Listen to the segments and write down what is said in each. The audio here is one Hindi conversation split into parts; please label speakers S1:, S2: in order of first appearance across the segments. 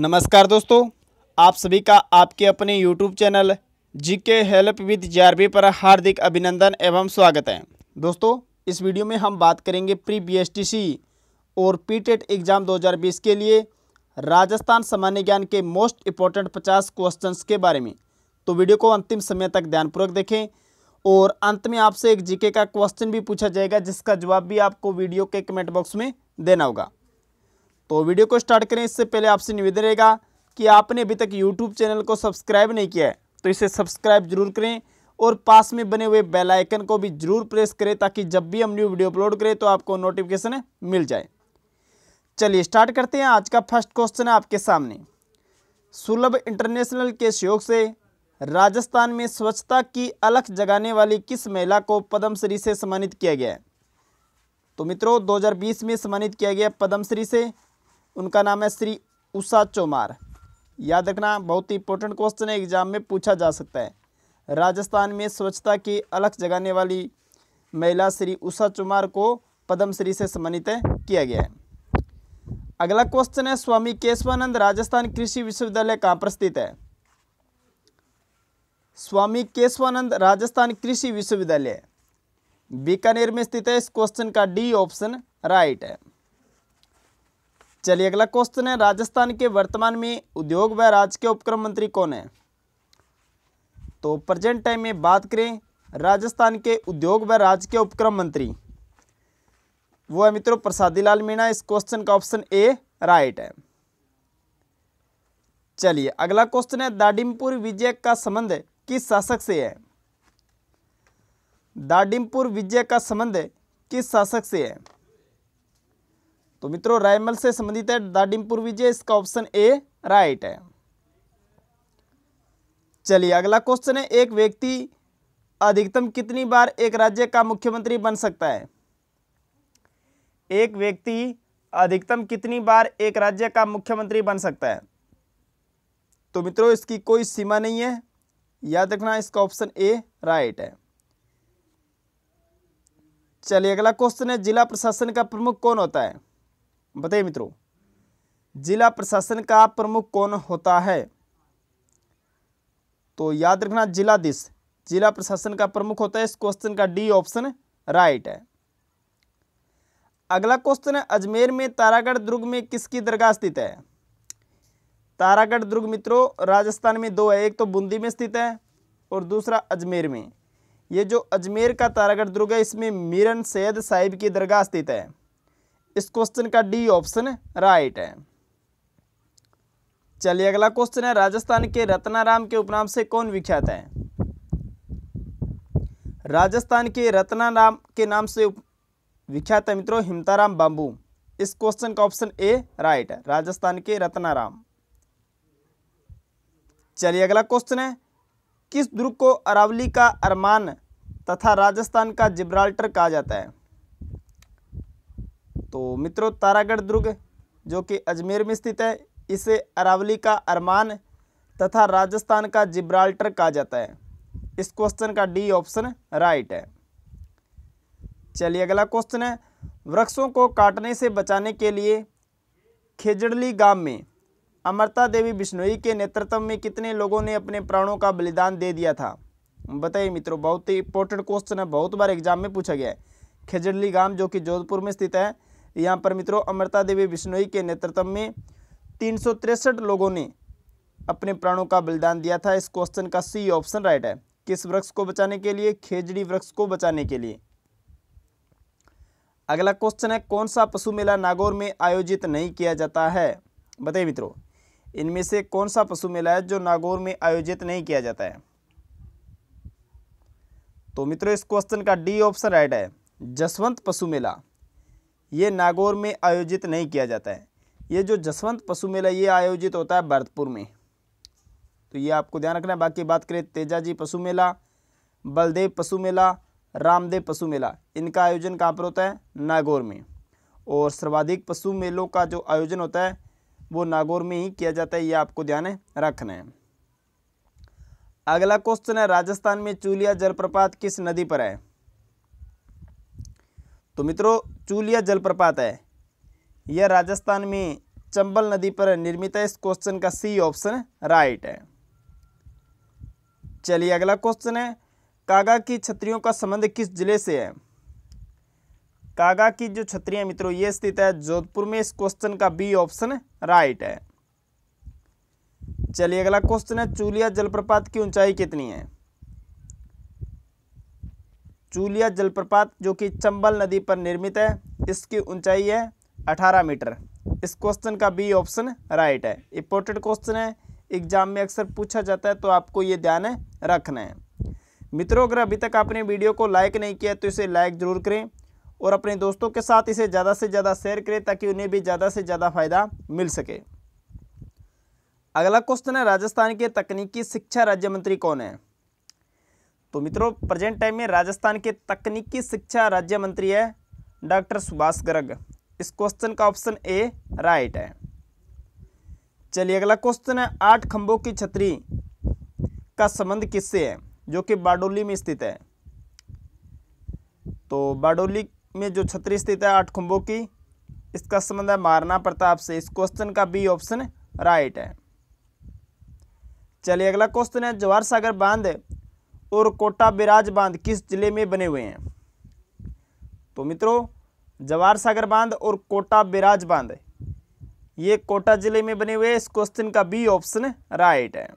S1: नमस्कार दोस्तों आप सभी का आपके अपने यूट्यूब चैनल जी के हेल्प विद जे पर हार्दिक अभिनंदन एवं स्वागत है दोस्तों इस वीडियो में हम बात करेंगे प्री बीएसटीसी और पीटेट एग्ज़ाम 2020 के लिए राजस्थान सामान्य ज्ञान के मोस्ट इंपॉर्टेंट 50 क्वेश्चंस के बारे में तो वीडियो को अंतिम समय तक ध्यानपूर्वक देखें और अंत में आपसे एक जीके का क्वेश्चन भी पूछा जाएगा जिसका जवाब भी आपको वीडियो के कमेंट बॉक्स में देना होगा तो वीडियो को स्टार्ट करें इससे पहले आपसे निवेदन रहेगा कि आपने अभी तक यूट्यूब चैनल को सब्सक्राइब नहीं किया है तो इसे सब्सक्राइब जरूर करें और पास में बने हुए बेल आइकन को भी जरूर प्रेस करें ताकि जब भी हम न्यू वीडियो अपलोड करें तो आपको नोटिफिकेशन मिल जाए चलिए स्टार्ट करते हैं आज का फर्स्ट क्वेश्चन है आपके सामने सुलभ इंटरनेशनल के सहयोग से राजस्थान में स्वच्छता की अलख जगाने वाली किस महिला को पद्मश्री से सम्मानित किया गया है तो मित्रों 2020 में सम्मानित किया गया पद्मश्री से उनका नाम है श्री उषा चौमार याद रखना बहुत ही इंपॉर्टेंट क्वेश्चन है एग्जाम में पूछा जा सकता है राजस्थान में स्वच्छता की अलग जगाने वाली महिला श्री उषा चुमार को पद्मश्री से सम्मानित किया गया है अगला क्वेश्चन है स्वामी केशवानंद राजस्थान कृषि विश्वविद्यालय कहाँ पर स्थित है स्वामी केशवानंद राजस्थान कृषि विश्वविद्यालय बीकानेर में स्थित है इस क्वेश्चन का डी ऑप्शन राइट है चलिए अगला क्वेश्चन है राजस्थान के वर्तमान में उद्योग व के उपक्रम मंत्री कौन है तो प्रेजेंट टाइम में बात करें राजस्थान के उद्योग व के उपक्रम मंत्री वो है मित्रों प्रसादी लाल मीणा इस क्वेश्चन का ऑप्शन ए राइट है चलिए अगला क्वेश्चन है दाडिमपुर विजय का संबंध किस शासक से है दाडिमपुर विजय का संबंध किस शासक से है तो मित्रों रायमल से संबंधित है दाडिमपुर विजय इसका ऑप्शन ए राइट है चलिए अगला क्वेश्चन है एक व्यक्ति अधिकतम कितनी बार एक राज्य का मुख्यमंत्री बन सकता है एक व्यक्ति अधिकतम कितनी बार एक राज्य का मुख्यमंत्री बन सकता है तो मित्रों इसकी कोई सीमा नहीं है याद रखना इसका ऑप्शन ए राइट है चलिए अगला क्वेश्चन है जिला प्रशासन का प्रमुख कौन होता है बताइए मित्रों जिला प्रशासन का प्रमुख कौन होता है तो याद रखना जिलाधीश जिला प्रशासन का प्रमुख होता है इस क्वेश्चन का डी ऑप्शन राइट है अगला क्वेश्चन है अजमेर में तारागढ़ दुर्ग में किसकी दरगाह स्थित है तारागढ़ दुर्ग मित्रों राजस्थान में दो है एक तो बूंदी में स्थित है और दूसरा अजमेर में ये जो अजमेर का तारागढ़ दुर्ग है इसमें मीरन सैद साहिब की दरगाह स्थित है इस क्वेश्चन का डी ऑप्शन राइट है चलिए अगला क्वेश्चन है राजस्थान के रत्नाराम के उपनाम से कौन विख्यात है राजस्थान के रत्नाराम के नाम से विख्यात है मित्रों हिमताराम बाबू इस क्वेश्चन का ऑप्शन ए राइट है राजस्थान के रत्नाराम चलिए अगला क्वेश्चन है किस दुर्ग को अरावली का अरमान तथा राजस्थान का जिब्राल्टर कहा जाता है तो मित्रों तारागढ़ दुर्ग जो कि अजमेर में स्थित है इसे अरावली का अरमान तथा राजस्थान का जिब्राल्टर कहा जाता है इस क्वेश्चन का डी ऑप्शन राइट है चलिए अगला क्वेश्चन है वृक्षों को काटने से बचाने के लिए खेजड़ली गांव में अमरता देवी बिश्नोई के नेतृत्व में कितने लोगों ने अपने प्राणों का बलिदान दे दिया था बताइए मित्रों बहुत ही इंपॉर्टेंट क्वेश्चन है बहुत बार एग्जाम में पूछा गया है खेजड़ली गांव जो कि जोधपुर में स्थित है यहाँ पर मित्रों अमृता देवी बिश्नोई के नेतृत्व में तीन लोगों ने अपने प्राणों का बलिदान दिया था इस क्वेश्चन का सी ऑप्शन राइट है किस वृक्ष को बचाने के लिए खेजड़ी वृक्ष को बचाने के लिए अगला क्वेश्चन है कौन सा पशु मेला नागौर में आयोजित नहीं किया जाता है बताइए मित्रों इनमें से कौन सा पशु मेला है जो नागौर में आयोजित नहीं किया जाता है तो मित्रों इस क्वेश्चन का डी ऑप्शन राइट है जसवंत पशु मेला ये नागौर में आयोजित नहीं किया जाता है ये जो जसवंत पशु मेला ये आयोजित होता है भरतपुर में तो ये आपको ध्यान रखना है बाकी बात करें तेजाजी पशु मेला बलदेव पशु मेला रामदेव पशु मेला इनका आयोजन कहाँ पर होता है नागौर में और सर्वाधिक पशु मेलों का जो आयोजन होता है वो नागौर में ही किया जाता है ये आपको ध्यान रखना है अगला क्वेश्चन है राजस्थान में चूलिया जलप्रपात किस नदी पर है तो मित्रों चूलिया जलप्रपात है यह राजस्थान में चंबल नदी पर निर्मित है इस क्वेश्चन का सी ऑप्शन राइट है चलिए अगला क्वेश्चन है कागा की छत्रियों का संबंध किस जिले से है कागा की जो छत्रियां मित्रों ये स्थित है जोधपुर में इस क्वेश्चन का बी ऑप्शन राइट है चलिए अगला क्वेश्चन है चूलिया जलप्रपात की ऊंचाई कितनी है चूलिया जलप्रपात जो कि चंबल नदी पर निर्मित है इसकी ऊंचाई है 18 मीटर इस क्वेश्चन का बी ऑप्शन राइट है इंपॉर्टेंट क्वेश्चन है एग्जाम में अक्सर पूछा जाता है तो आपको ये ध्यान रखना है मित्रों अगर अभी तक आपने वीडियो को लाइक नहीं किया तो इसे लाइक ज़रूर करें और अपने दोस्तों के साथ इसे ज़्यादा से ज़्यादा शेयर करें ताकि उन्हें भी ज़्यादा से ज़्यादा फ़ायदा मिल सके अगला क्वेश्चन है राजस्थान के तकनीकी शिक्षा राज्य मंत्री कौन है तो मित्रों प्रेजेंट टाइम में राजस्थान के तकनीकी शिक्षा राज्य मंत्री है डॉक्टर सुभाष गर्ग इस क्वेश्चन का ऑप्शन ए राइट है चलिए अगला क्वेश्चन है आठ खंभों की छतरी का संबंध किससे है जो कि बाडोली में स्थित है तो बाडोली में जो छतरी स्थित है आठ खंभों की इसका संबंध है मारना प्रताप से इस क्वेश्चन का बी ऑप्शन राइट है चलिए अगला क्वेश्चन है जवाहर सागर बांध और कोटा बिराज बांध किस जिले में बने हुए हैं तो मित्रों जवाहर सागर बांध और कोटा बिराज बांध ये कोटा जिले में बने हुए इस क्वेश्चन का बी ऑप्शन राइट है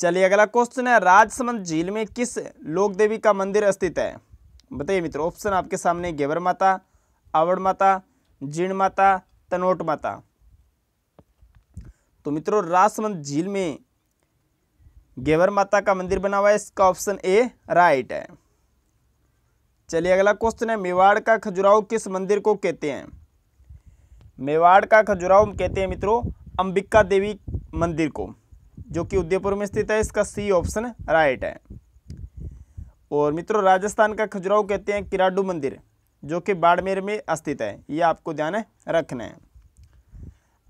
S1: चलिए अगला क्वेश्चन है राजसमंद झील में किस लोक देवी का मंदिर स्थित है बताइए मित्रों ऑप्शन आपके सामने गेवर माता अवड़ माता जीण माता तनोट माता तो मित्रों राजसमंद झील में गेवर माता का मंदिर बना हुआ है इसका ऑप्शन ए राइट है चलिए अगला क्वेश्चन है मेवाड़ का खजुराहो किस मंदिर को कहते हैं मेवाड़ का खजुराहो कहते हैं मित्रों अंबिका देवी मंदिर को जो कि उदयपुर में स्थित है इसका सी ऑप्शन राइट है और मित्रों राजस्थान का खजुराहो कहते हैं किराडू मंदिर जो कि बाड़मेर में स्थित है ये आपको ध्यान रखना है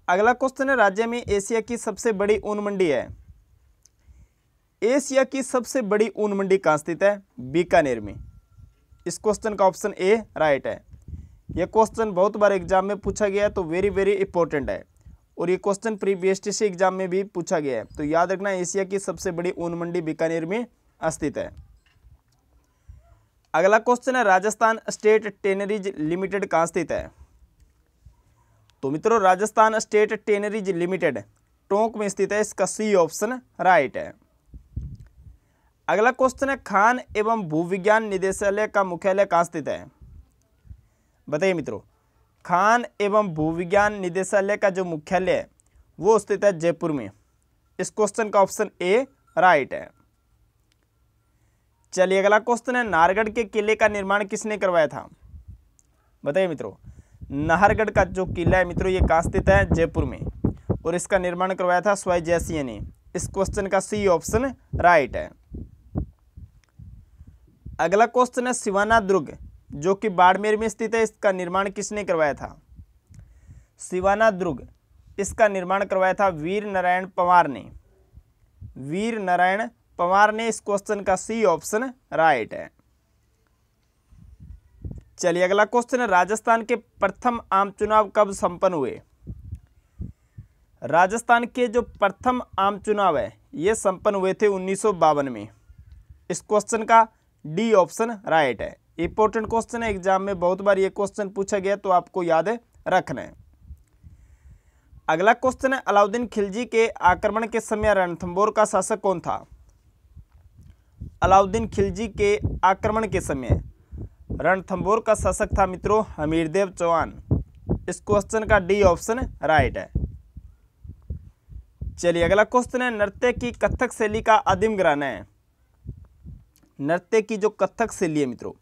S1: अगला क्वेश्चन है राज्य में एशिया की सबसे बड़ी ऊन मंडी है एशिया की सबसे बड़ी ऊन मंडी कहाँ स्थित है बीकानेर में इस क्वेश्चन का ऑप्शन ए राइट है यह क्वेश्चन बहुत बार एग्जाम में पूछा गया है तो वेरी वेरी इंपॉर्टेंट है और ये क्वेश्चन प्रीवियस टी एग्जाम में भी पूछा गया है तो याद रखना एशिया की सबसे बड़ी ऊन मंडी बीकानेर में स्थित है अगला क्वेश्चन है राजस्थान स्टेट टेनरीज लिमिटेड कहाँ स्थित है तो मित्रों Rajasthan state tanneries limited Tonk में स्थित है इसका सी ऑप्शन राइट है अगला क्वेश्चन है खान एवं भूविज्ञान निदेशालय का मुख्यालय कहाँ स्थित है बताइए मित्रों खान एवं भूविज्ञान निदेशालय का जो मुख्यालय है वो स्थित है जयपुर में इस क्वेश्चन का ऑप्शन ए राइट है चलिए अगला क्वेश्चन है नाहरगढ़ के किले का निर्माण किसने करवाया था बताइए मित्रों नाहरगढ़ का जो किला है मित्रों ये कहाँ स्थित है जयपुर में और इसका निर्माण करवाया था स्वाई जयसिंह ने इस क्वेश्चन का सी ऑप्शन राइट है अगला क्वेश्चन है शिवाना दुर्ग जो कि बाड़मेर में स्थित है इसका निर्माण किसने करवाया था शिवाना दुर्ग इसका निर्माण करवाया था वीर नारायण पवार ने वीर नारायण पवार ने इस क्वेश्चन का सी ऑप्शन राइट है चलिए अगला क्वेश्चन है राजस्थान के प्रथम आम चुनाव कब संपन्न हुए राजस्थान के जो प्रथम आम चुनाव है ये संपन्न हुए थे उन्नीस में इस क्वेश्चन का डी ऑप्शन राइट है इंपॉर्टेंट क्वेश्चन है एग्जाम में बहुत बार ये क्वेश्चन पूछा गया तो आपको याद रखना है अगला क्वेश्चन है अलाउद्दीन खिलजी के आक्रमण के समय रणथंबोर का शासक कौन था अलाउद्दीन खिलजी के आक्रमण के समय रणथंबोर का शासक था मित्रों हमीरदेव चौहान इस क्वेश्चन का डी ऑप्शन राइट है चलिए अगला क्वेश्चन है नृत्य की कथक शैली का आदिम ग्रहण है नृत्य की जो कथक शैली है मित्रों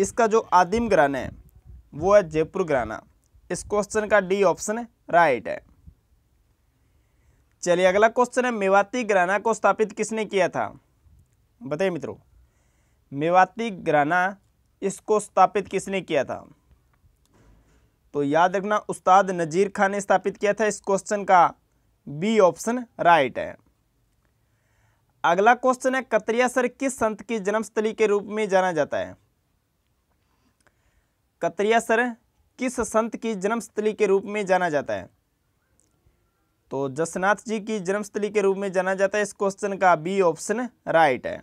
S1: इसका जो आदिम घराना है वो है जयपुर घराना इस क्वेश्चन का डी ऑप्शन राइट है चलिए अगला क्वेश्चन है मेवाती घराना को स्थापित किसने किया था बताइए मित्रों मेवाती घराना इसको स्थापित किसने किया था तो याद रखना उस्ताद नज़ीर खान ने स्थापित किया था इस क्वेश्चन का बी ऑप्शन राइट है अगला क्वेश्चन है कतरियासर किस संत की जन्मस्थली के रूप में जाना जाता है कतरियासर किस संत की जन्मस्थली के रूप में जाना जाता है तो जसनाथ जी की जन्मस्थली के रूप में जाना जाता है इस क्वेश्चन का बी ऑप्शन राइट है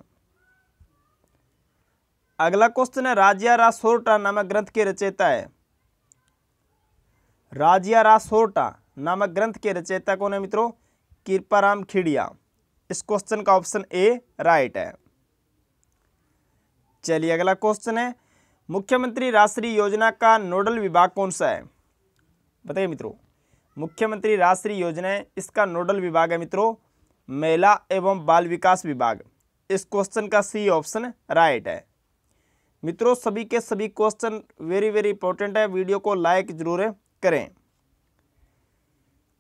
S1: अगला क्वेश्चन है राजिया रा नामक ग्रंथ के रचयिता है राजिया रा नामक ग्रंथ के रचयिता कौन है मित्रों कृपाराम खिड़िया इस क्वेश्चन का ऑप्शन ए राइट है चलिए अगला क्वेश्चन है मुख्यमंत्री राष्ट्रीय योजना का नोडल विभाग कौन सा है बताइए मित्रों मुख्यमंत्री राष्ट्रीय योजना इसका नोडल विभाग है मित्रों महिला एवं बाल विकास विभाग इस क्वेश्चन का सी ऑप्शन राइट है मित्रों सभी के सभी क्वेश्चन वेरी वेरी इंपॉर्टेंट है वीडियो को लाइक जरूर करें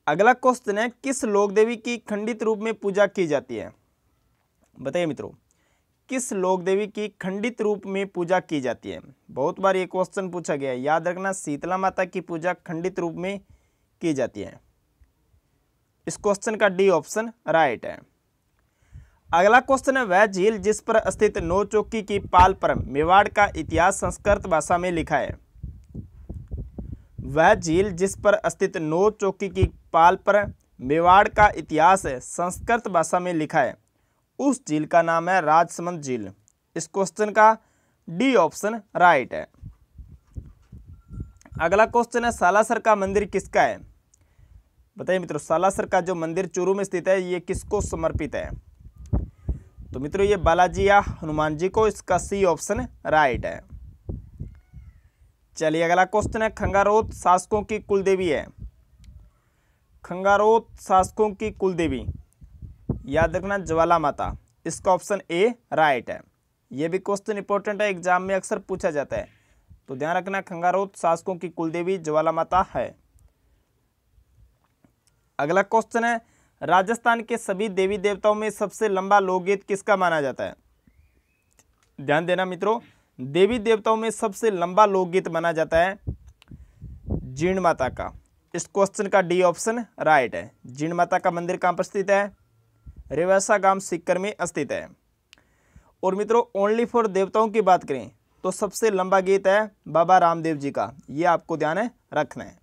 S1: अगला क्वेश्चन है किस लोक देवी की खंडित रूप में पूजा की जाती है बताइए मित्रों किस लोक देवी की खंडित रूप में पूजा की जाती है बहुत बार ये क्वेश्चन पूछा गया है याद रखना शीतला माता की पूजा खंडित रूप में की जाती है इस क्वेश्चन का डी ऑप्शन राइट है अगला क्वेश्चन है वह झील जिस पर स्थित नौ चौकी की पाल पर मेवाड़ का इतिहास संस्कृत भाषा में लिखा है वह झील जिस पर स्थित नौ चौकी की पाल पर मेवाड़ का इतिहास संस्कृत भाषा में लिखा है उस झील का नाम है राजसमंद झील इस क्वेश्चन का डी ऑप्शन राइट है अगला क्वेश्चन है सालासर का मंदिर किसका है बताइए मित्रों सालासर का जो मंदिर चूरू में स्थित है ये किसको समर्पित है तो मित्रों ये बालाजी या हनुमान जी को इसका सी ऑप्शन राइट है चलिए अगला क्वेश्चन है खंगारोत शासकों की कुलदेवी है खंगारोत शासकों की कुल देवी याद रखना ज्वाला माता इसका ऑप्शन ए राइट है यह भी क्वेश्चन इंपॉर्टेंट है एग्जाम में अक्सर पूछा जाता है तो ध्यान रखना खंगारोत शासकों की कुलदेवी ज्वाला माता है अगला क्वेश्चन है राजस्थान के सभी देवी देवताओं में सबसे लंबा लोकगीत किसका माना जाता है ध्यान देना मित्रों देवी देवताओं में सबसे लंबा लोकगीत माना जाता है जीर्ण माता का इस क्वेश्चन का डी ऑप्शन राइट है जीण माता का मंदिर कहाँ पर स्थित है रेवासा गांव सिक्कर में स्थित है और मित्रों ओनली फॉर देवताओं की बात करें तो सबसे लंबा गीत है बाबा रामदेव जी का ये आपको ध्यान रखना है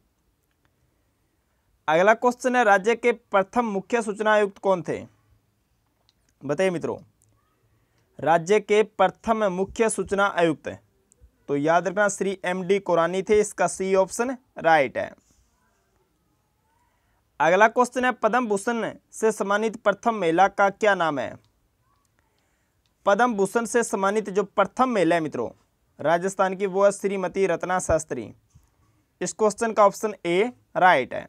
S1: अगला क्वेश्चन है राज्य के प्रथम मुख्य सूचना आयुक्त कौन थे बताइए मित्रों राज्य के प्रथम मुख्य सूचना आयुक्त तो याद रखना श्री एम डी कोरानी थे इसका सी ऑप्शन राइट है अगला क्वेश्चन है पद्म भूषण से सम्मानित प्रथम महिला का क्या नाम है पद्म भूषण से सम्मानित जो प्रथम महिला है मित्रों राजस्थान की वो है श्रीमती रत्ना शास्त्री इस क्वेश्चन का ऑप्शन ए राइट है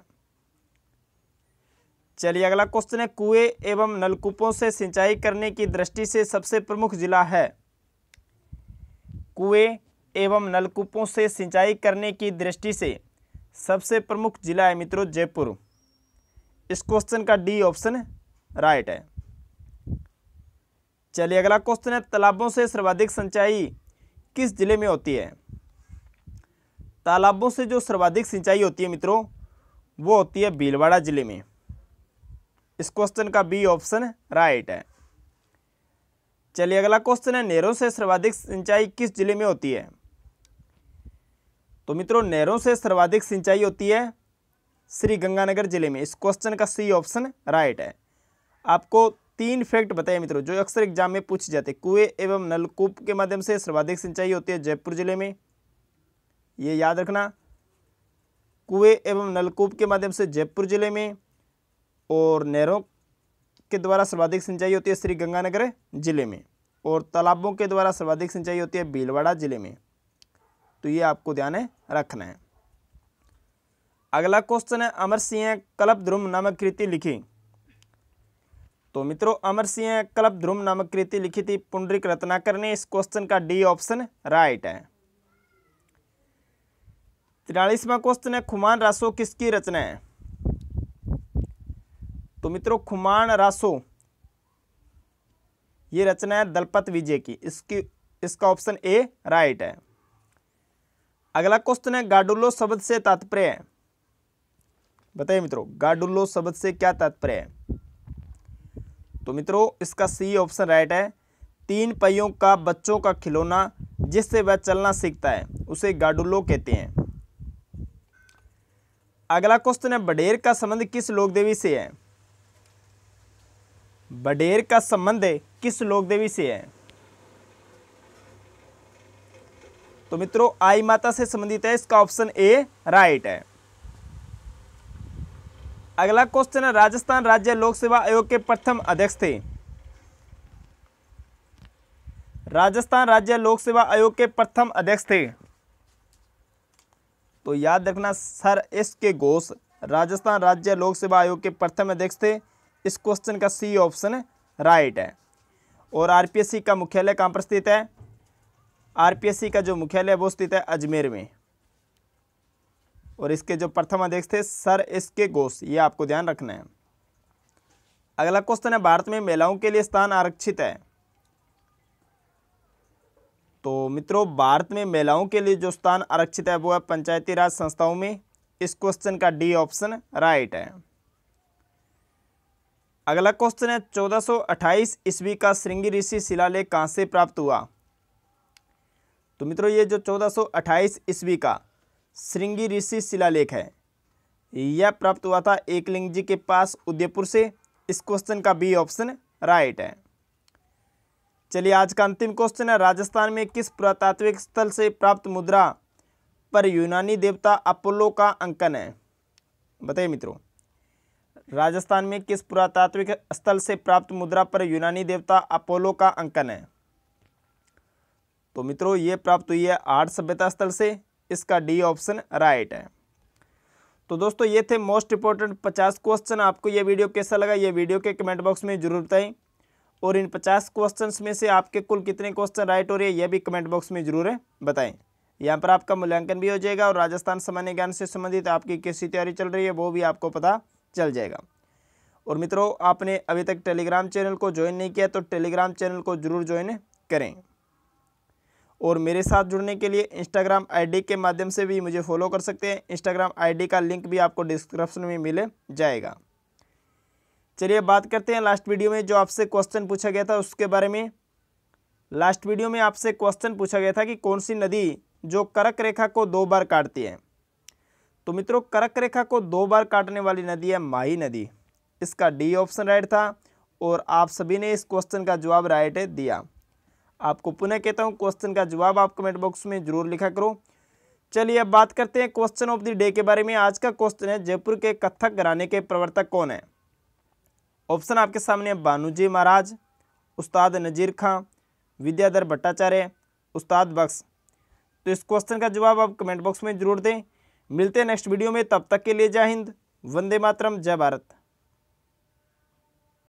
S1: चलिए अगला क्वेश्चन है कुएं एवं नलकूपों से सिंचाई करने की दृष्टि से सबसे प्रमुख जिला है कुएं एवं नलकूपों से सिंचाई करने की दृष्टि से सबसे प्रमुख जिला है मित्रों जयपुर इस क्वेश्चन का डी ऑप्शन राइट है चलिए अगला क्वेश्चन है तालाबों से सर्वाधिक सिंचाई किस जिले में होती है तालाबों से जो सर्वाधिक सिंचाई होती है मित्रों वो होती है भीलवाड़ा जिले में इस क्वेश्चन का बी ऑप्शन राइट है चलिए अगला क्वेश्चन है नहरों से सर्वाधिक सिंचाई किस जिले में होती है तो मित्रों नहरों से सर्वाधिक सिंचाई होती है श्री गंगानगर जिले में इस क्वेश्चन का सी ऑप्शन राइट है आपको तीन फैक्ट बताए मित्रों जो अक्सर एग्जाम में पूछे जाते हैं कुएं एवं नलकूप के माध्यम से सर्वाधिक सिंचाई होती है जयपुर जिले में ये याद रखना कुएं एवं नलकूप के माध्यम से जयपुर जिले में और नहरों के द्वारा सर्वाधिक सिंचाई होती है श्री गंगानगर जिले में और तालाबों के द्वारा सर्वाधिक सिंचाई होती है भीलवाड़ा जिले में तो ये आपको ध्यान रखना है अगला क्वेश्चन है अमर सिंह कलप ध्रुम नामक कृति लिखी तो मित्रों अमर सिंह कलप ध्रुम नामक कृति लिखी थी पुंडरिक रत्नाकर ने इस क्वेश्चन का डी ऑप्शन राइट है तिरालीसवा क्वेश्चन है खुमान रासो किसकी रचना है तो मित्रों खुमान रासो ये रचना है दलपत विजय की इसकी इसका ऑप्शन ए राइट है अगला क्वेश्चन है गाडुलो शब्द से तात्पर्य है बताइए मित्रों गाडुल्लो शब्द से क्या तात्पर्य है तो मित्रों इसका सी ऑप्शन राइट है तीन पहियों का बच्चों का खिलौना जिससे वह चलना सीखता है उसे गाडुल्लो कहते हैं अगला क्वेश्चन है बडेर का संबंध किस लोकदेवी से है बडेर का संबंध किस लोकदेवी से है तो मित्रों आई माता से संबंधित है इसका ऑप्शन ए राइट है अगला क्वेश्चन है राजस्थान राज्य लोक सेवा आयोग के प्रथम अध्यक्ष थे राजस्थान राज्य लोक सेवा आयोग के प्रथम अध्यक्ष थे तो याद रखना सर एस के घोष राजस्थान राज्य लोक सेवा आयोग के प्रथम अध्यक्ष थे इस क्वेश्चन का सी ऑप्शन राइट है और आरपीएससी का मुख्यालय कहाँ पर स्थित है आरपीएससी का जो मुख्यालय है वो स्थित है अजमेर में और इसके जो प्रथम अध्यक्ष थे सर एस के घोष ये आपको ध्यान रखना है अगला क्वेश्चन है भारत में महिलाओं के लिए स्थान आरक्षित है तो मित्रों भारत में महिलाओं के लिए जो स्थान आरक्षित है वो है पंचायती राज संस्थाओं में इस क्वेश्चन का डी ऑप्शन राइट है अगला क्वेश्चन है 1428 ईस्वी का श्रृंगी ऋषि शिलालेख कहाँ से प्राप्त हुआ तो मित्रों ये जो 1428 ईस्वी का श्रृंगी ऋषि शिलालेख है यह प्राप्त हुआ था एकलिंग जी के पास उदयपुर से इस क्वेश्चन का बी ऑप्शन राइट है चलिए आज का अंतिम क्वेश्चन है राजस्थान में किस पुरातात्विक स्थल से प्राप्त मुद्रा पर यूनानी देवता अपोलो का अंकन है बताइए मित्रों राजस्थान में किस पुरातात्विक स्थल से प्राप्त मुद्रा पर यूनानी देवता अपोलो का अंकन है तो मित्रों ये प्राप्त हुई है आठ सभ्यता स्थल से इसका डी ऑप्शन राइट है तो दोस्तों ये थे मोस्ट इंपॉर्टेंट पचास क्वेश्चन आपको ये वीडियो कैसा लगा ये वीडियो के कमेंट बॉक्स में जरूर बताएं और इन पचास क्वेश्चन में से आपके कुल कितने क्वेश्चन राइट हो रहे हैं यह भी कमेंट बॉक्स में जरूर है बताएं यहाँ पर आपका मूल्यांकन भी हो जाएगा और राजस्थान सामान्य ज्ञान से संबंधित आपकी कैसी तैयारी चल रही है वो भी आपको पता चल जाएगा और मित्रों आपने अभी तक टेलीग्राम चैनल को ज्वाइन नहीं किया तो टेलीग्राम चैनल को जरूर ज्वाइन करें और मेरे साथ जुड़ने के लिए इंस्टाग्राम आईडी के माध्यम से भी मुझे फॉलो कर सकते हैं इंस्टाग्राम आईडी का लिंक भी आपको डिस्क्रिप्शन में मिले जाएगा चलिए बात करते हैं लास्ट वीडियो में जो आपसे क्वेश्चन पूछा गया था उसके बारे में लास्ट वीडियो में आपसे क्वेश्चन पूछा गया था कि कौन सी नदी जो करक रेखा को दो बार काटती है तो मित्रों करक रेखा को दो बार काटने वाली नदी है माही नदी इसका डी ऑप्शन राइट था और आप सभी ने इस क्वेश्चन का जवाब राइट दिया आपको पुनः कहता हूँ क्वेश्चन का जवाब आप कमेंट बॉक्स में जरूर लिखा करो चलिए अब बात करते हैं क्वेश्चन ऑफ द डे के बारे में आज का क्वेश्चन है जयपुर के कथक घराने के प्रवर्तक कौन है ऑप्शन आपके सामने बानूजी महाराज उस्ताद नज़ीर खां विद्याधर भट्टाचार्य उस्ताद बख्श तो इस क्वेश्चन का जवाब आप कमेंट बॉक्स में जरूर दें मिलते हैं नेक्स्ट वीडियो में तब तक के लिए जय हिंद वंदे मातरम जय भारत